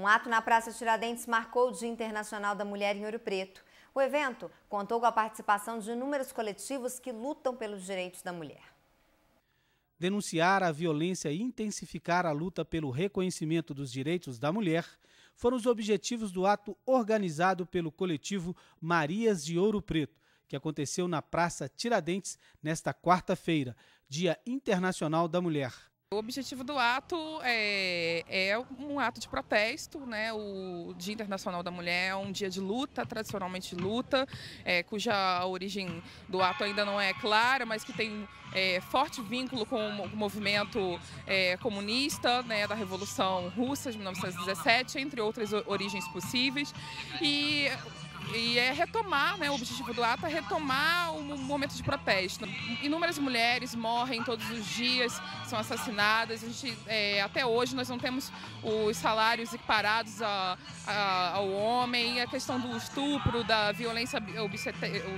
Um ato na Praça Tiradentes marcou o Dia Internacional da Mulher em Ouro Preto. O evento contou com a participação de inúmeros coletivos que lutam pelos direitos da mulher. Denunciar a violência e intensificar a luta pelo reconhecimento dos direitos da mulher foram os objetivos do ato organizado pelo coletivo Marias de Ouro Preto, que aconteceu na Praça Tiradentes nesta quarta-feira, Dia Internacional da Mulher. O objetivo do ato é, é, um ato de protesto, né? O Dia Internacional da Mulher é um dia de luta, tradicionalmente de luta, é, cuja origem do ato ainda não é clara, mas que tem é, forte vínculo com o movimento é, comunista, né? Da Revolução Russa de 1917, entre outras origens possíveis. E e é retomar, né, o objetivo do ato é retomar o momento de protesto. Inúmeras mulheres morrem todos os dias, são assassinadas. A gente, é, até hoje nós não temos os salários equiparados a, a, ao homem, a questão do estupro, da violência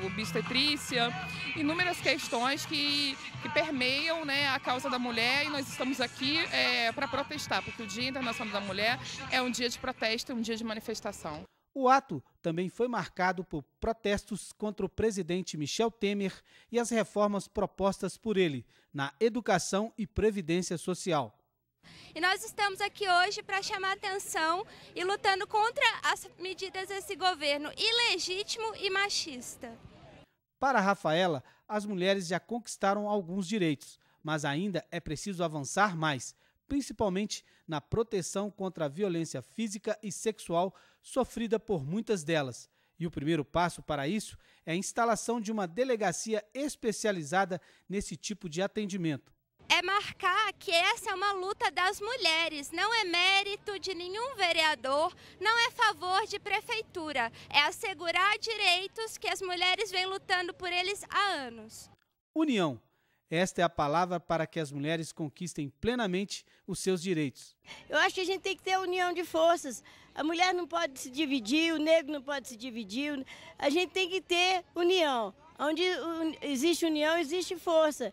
obstetrícia, inúmeras questões que, que permeiam né, a causa da mulher e nós estamos aqui é, para protestar, porque o Dia Internacional da Mulher é um dia de protesto, um dia de manifestação. O ato também foi marcado por protestos contra o presidente Michel Temer e as reformas propostas por ele na educação e previdência social. E nós estamos aqui hoje para chamar atenção e lutando contra as medidas desse governo ilegítimo e machista. Para Rafaela, as mulheres já conquistaram alguns direitos, mas ainda é preciso avançar mais principalmente na proteção contra a violência física e sexual sofrida por muitas delas. E o primeiro passo para isso é a instalação de uma delegacia especializada nesse tipo de atendimento. É marcar que essa é uma luta das mulheres, não é mérito de nenhum vereador, não é favor de prefeitura, é assegurar direitos que as mulheres vêm lutando por eles há anos. União, esta é a palavra para que as mulheres conquistem plenamente os seus direitos. Eu acho que a gente tem que ter união de forças. A mulher não pode se dividir, o negro não pode se dividir. A gente tem que ter união. Onde existe união, existe força.